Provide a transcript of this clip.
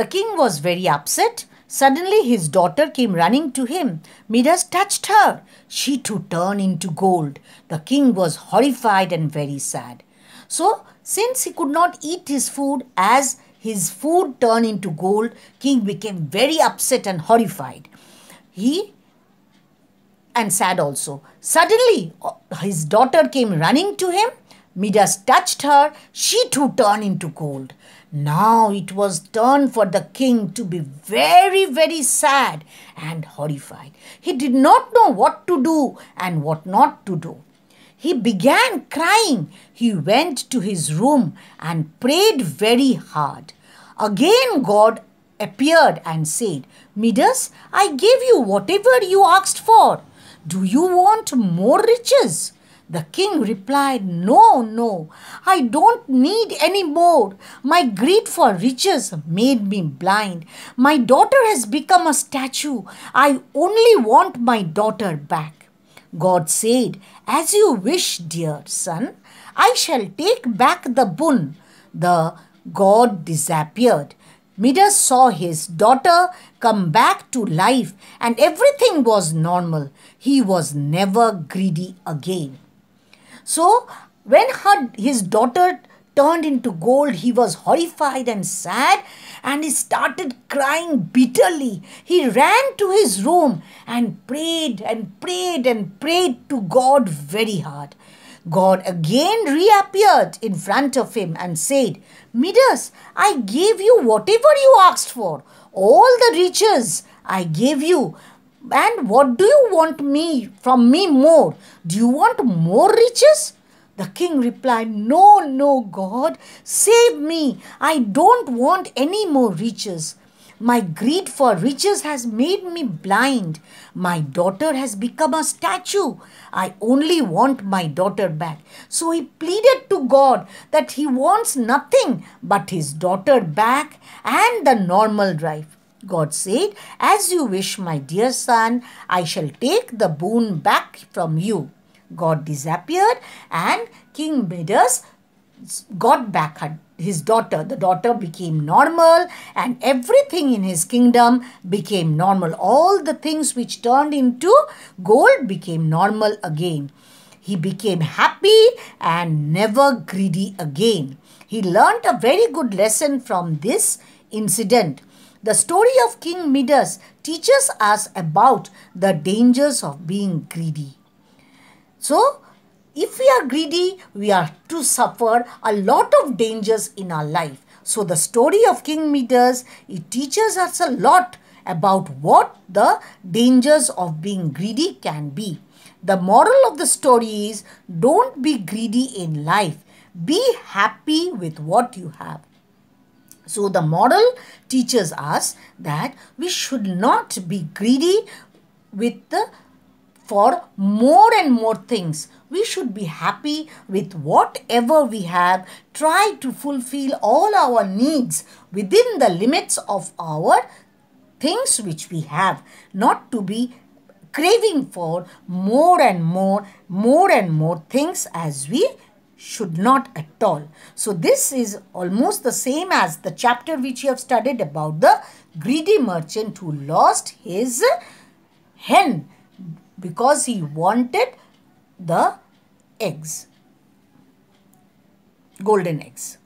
The king was very upset. Suddenly his daughter came running to him. Midas touched her. She too turned into gold. The king was horrified and very sad. So, since he could not eat his food as his food turned into gold, king became very upset and horrified. He and sad also. Suddenly, uh, his daughter came running to him Midas touched her, she too turned into gold. Now it was turn for the king to be very, very sad and horrified. He did not know what to do and what not to do. He began crying. He went to his room and prayed very hard. Again, God appeared and said, Midas, I gave you whatever you asked for. Do you want more riches? The king replied, No, no, I don't need any more. My greed for riches made me blind. My daughter has become a statue. I only want my daughter back. God said, As you wish, dear son, I shall take back the boon. The god disappeared. Midas saw his daughter come back to life and everything was normal. He was never greedy again. So when her, his daughter turned into gold, he was horrified and sad and he started crying bitterly. He ran to his room and prayed and prayed and prayed to God very hard. God again reappeared in front of him and said, Midas, I gave you whatever you asked for, all the riches I gave you, and what do you want me from me more? Do you want more riches? The king replied, No, no, God, save me. I don't want any more riches. My greed for riches has made me blind. My daughter has become a statue. I only want my daughter back. So he pleaded to God that he wants nothing but his daughter back and the normal life. God said, As you wish, my dear son, I shall take the boon back from you. God disappeared and King Midas got back his daughter. The daughter became normal and everything in his kingdom became normal. All the things which turned into gold became normal again. He became happy and never greedy again. He learnt a very good lesson from this incident. The story of King Midas teaches us about the dangers of being greedy. So, if we are greedy, we are to suffer a lot of dangers in our life. So, the story of King Midas, it teaches us a lot about what the dangers of being greedy can be. The moral of the story is don't be greedy in life. Be happy with what you have. So the model teaches us that we should not be greedy with the for more and more things. We should be happy with whatever we have, try to fulfill all our needs within the limits of our things which we have, not to be craving for more and more, more and more things as we should not at all. So this is almost the same as the chapter which you have studied about the greedy merchant who lost his hen because he wanted the eggs, golden eggs.